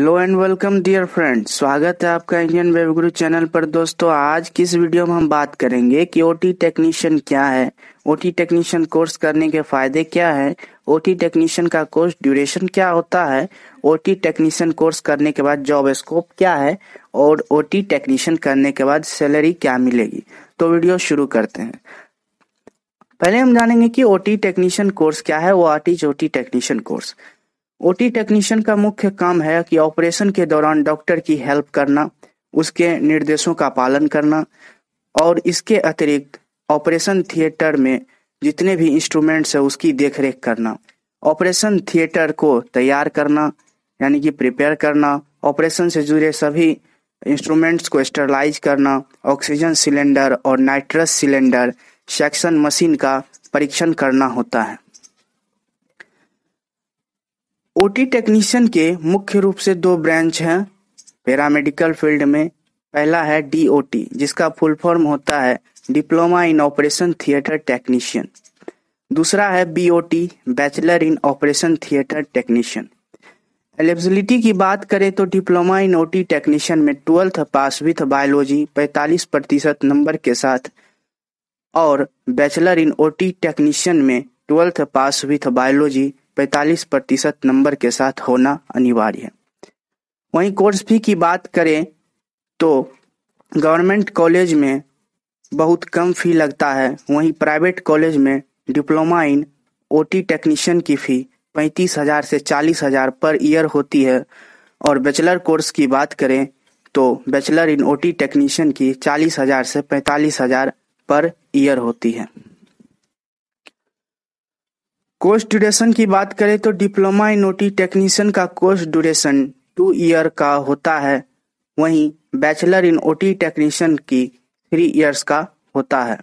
hello and welcome dear friend स्वागत है आपका इंडियन वेब गुरु चैनल पर दोस्तों आज की इस वीडियो में हम बात करेंगे कि ओटी टेक्नीशियन क्या है ओटी टेक्नीशियन कोर्स करने के फायदे क्या है ओटी टेक्नीशियन का कोर्स ड्यूरेशन क्या होता है ओटी टेक्नीशियन कोर्स करने के बाद जॉब स्कोप क्या है और ओटी टेक्नीशियन करने के बाद सैलरी क्या मिलेगी तो वीडियो शुरू करते हैं पहले हम जानेंगे कि ओटी टेक्नीशियन कोर्स क्या है वो आर्टिज OT technician course OT technician का मुख्य काम है कि ऑपरेशन के दौरान डॉक्टर की हेल्प करना उसके निर्देशों का पालन करना और इसके अतिरिक्त ऑपरेशन थिएटर में जितने भी इंस्ट्रूमेंट्स है उसकी देखरेख करना ऑपरेशन थिएटर को तैयार करना यानी कि प्रिपेयर करना ऑपरेशन से जुड़े सभी इंस्ट्रूमेंट्स को स्टरलाइज करना ऑक्सीजन सिलेंडर और नाइट्रस सिलेंडर सेक्शन मशीन का परीक्षण करना होता है ओटी टेक्नीशियन के मुख्य रूप से दो ब्रांच हैं पैरामेडिकल फील्ड में पहला है डीओटी जिसका फुल फॉर्म होता है diploma in operation theatre technician दूसरा है BOT bachelor in operation theatre technician eligibility की बात करें तो डिप्लोमा इन ओटी टेक्नीशियन में ट्वेल्थ पास विथ बायोलॉजी 45 प्रतिशत नंबर के साथ और बैचलर इन ओटी टेक्नीशियन में ट्वेल्थ पास विथ बायोलॉजी 45 प्रतिशत नंबर के साथ होना अनिवार्य है वहीं कोर्स फी की बात करें तो गवर्नमेंट कॉलेज में बहुत कम फी लगता है वहीं प्राइवेट कॉलेज में डिप्लोमा इन ओटी टेक्नीशियन की फ़ी पैंतीस हज़ार से चालीस हज़ार पर ईयर होती है और बैचलर कोर्स की बात करें तो बैचलर इन ओटी टेक्नीशियन की चालीस हज़ार से पैंतालीस हज़ार पर ईयर होती है कोर्स ड्यूरेशन की बात करें तो डिप्लोमा इन ओटी टेक्नीशियन का कोर्स ड्यूरेशन टू ईयर का होता है वहीं बैचलर इन ओटी टेक्नीशियन की थ्री इयर्स का होता है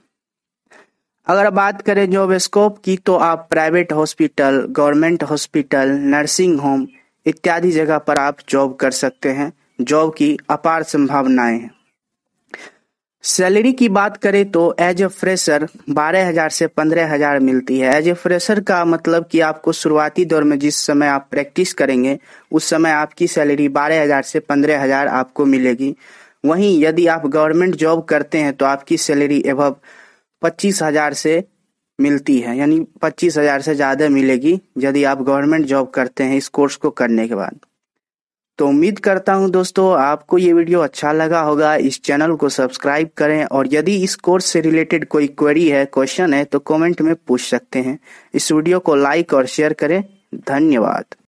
अगर बात करें जॉब स्कोप की तो आप private hospital government hospital nursing home इत्यादि जगह पर आप जॉब कर सकते हैं जॉब की अपार संभावनाएं हैं सैलरी की बात करें तो एज ए फ्रेशर बारह हजार से पंद्रह हजार मिलती है एज ए फ्रेशर का मतलब कि आपको शुरुआती दौर में जिस समय आप प्रैक्टिस करेंगे उस समय आपकी सैलरी बारह हजार से पंद्रह हजार आपको मिलेगी वहीं यदि आप गवर्नमेंट जॉब करते हैं तो आपकी सैलरी एवं पच्चीस हजार से मिलती है यानी पच्चीस हजार से ज़्यादा मिलेगी यदि आप गवर्नमेंट जॉब करते हैं इस कोर्स को करने के बाद तो उम्मीद करता हूं दोस्तों आपको ये वीडियो अच्छा लगा होगा इस चैनल को सब्सक्राइब करें और यदि इस कोर्स से रिलेटेड कोई क्वेरी है क्वेश्चन है तो कमेंट में पूछ सकते हैं इस वीडियो को लाइक और शेयर करें धन्यवाद